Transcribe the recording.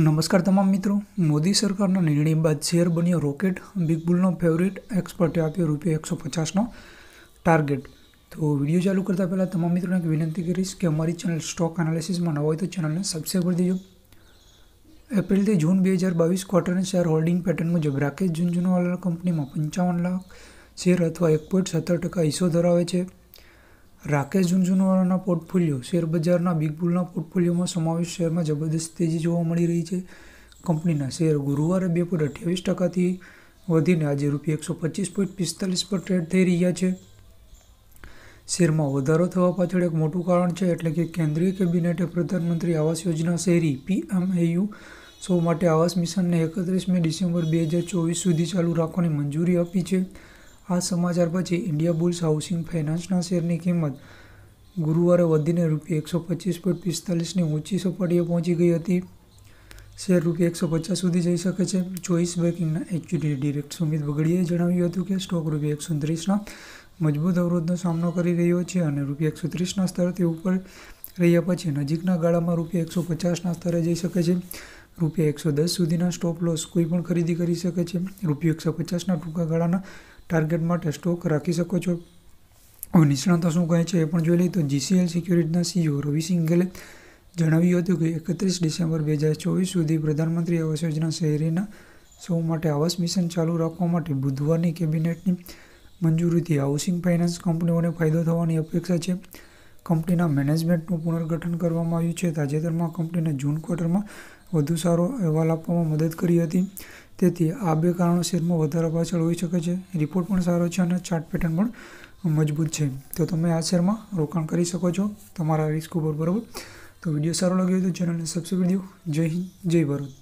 નમસ્કાર તમામ મિત્રો મોદી સરકારના નિર્ણય બાદ શેર બન્યો રોકેટ બિગ બુલનો ફેવરિટ એક્સપર્ટે આપ્યો રૂપિયા એકસો પચાસનો ટાર્ગેટ તો વિડીયો ચાલુ કરતાં પહેલાં તમામ મિત્રોને એક વિનંતી કરીશ કે અમારી ચેનલ સ્ટોક એનાલિસિસમાં નવા હોય તો ચેનલને સબસ્ક્રાઈબ કરી દેજો એપ્રિલથી જૂન બે હજાર બાવીસ ક્વાર્ટરની શેર હોલ્ડિંગ પેટર્ન મુજબ રાકેશ ઝુંઝુનવાલા કંપનીમાં પંચાવન લાખ શેર અથવા એક પોઈન્ટ સત્તર ટકા હિસ્સો ધરાવે છે રાકેશ ઝુંઝુનવાલાના પોર્ટફોલિયો શેરબજારના બિગ બુલના પોર્ટફોલિયોમાં સમાવેશ શેરમાં જબરદસ્ત તેજી જોવા મળી રહી છે કંપનીના શેર ગુરુવારે બે પોઈન્ટ અઠ્યાવીસ ટકાથી વધીને આજે રૂપિયા એકસો પચીસ પોઈન્ટ પિસ્તાલીસ પર ટ્રેડ થઈ રહ્યા છે શેરમાં વધારો થવા પાછળ એક મોટું કારણ છે એટલે કે કેન્દ્રીય કેબિનેટે પ્રધાનમંત્રી આવાસ યોજના શહેરી પીએમએયુ સૌ માટે આવાસ મિશનને એકત્રીસમી ડિસેમ્બર બે હજાર ચોવીસ સુધી ચાલુ રાખવાની મંજૂરી આપી છે આ સમાચાર પછી ઇન્ડિયા બુલ્સ હાઉસિંગ ફાઇનાન્સના શેરની કિંમત ગુરુવારે વધીને રૂપિયા એકસો પચીસ પોઈન્ટ પિસ્તાલીસની ઊંચી સપાટીએ પહોંચી ગઈ હતી શેર રૂપિયા એકસો પચાસ સુધી જઈ શકે છે ચોઈસ બેકિંગના એક્ઝિક્યુટિવ ડિરેક્ટર સુમિત બગડીએ જણાવ્યું હતું કે સ્ટોક રૂપિયા એકસો ત્રીસના મજબૂત અવરોધનો સામનો કરી રહ્યો છે અને રૂપિયા એકસો ત્રીસના સ્તરથી ઉપર રહ્યા પછી નજીકના ગાળામાં રૂપિયા એકસો પચાસના સ્તરે જઈ શકે છે રૂપિયા એકસો દસ સુધીના સ્ટોપ લોસ કોઈ પણ ખરીદી કરી શકે છે રૂપિયા એકસો પચાસના ટૂંકા ગાળાના ટાર્ગેટ માટે સ્ટોક રાખી શકો છો હવે નિષ્ણાતો શું કહે છે એ પણ જોઈ લઈએ તો જીસીએલ સિક્યુરિટીના સીઈઓ રવિ સિંઘલે જણાવ્યું હતું કે એકત્રીસ ડિસેમ્બર બે હજાર ચોવીસ સુધી પ્રધાનમંત્રી આવાસ યોજના શહેરીના સૌ માટે આવાસ મિશન ચાલુ રાખવા માટે બુધવારની કેબિનેટની મંજૂરીથી હાઉસિંગ ફાઇનાન્સ કંપનીઓને ફાયદો થવાની અપેક્ષા છે કંપનીના મેનેજમેન્ટનું પુનર્ગઠન કરવામાં આવ્યું છે તાજેતરમાં કંપનીને જૂન ક્વાર્ટરમાં વધુ સારો અહેવાલ આપવામાં મદદ કરી હતી તેથી આ બે કારણો શેરમાં વધારો પાછળ હોઈ શકે છે રિપોર્ટ પણ સારો છે અને ચાર્ટ પેટર્ન પણ મજબૂત છે તો તમે આ શેરમાં રોકાણ કરી શકો છો તમારા રિસ્ક ઉપર બરાબર તો વિડીયો સારો લાગ્યો તો ચેનલને સબસ્ક્રાઈબ દો જય હિન્દ જય ભારત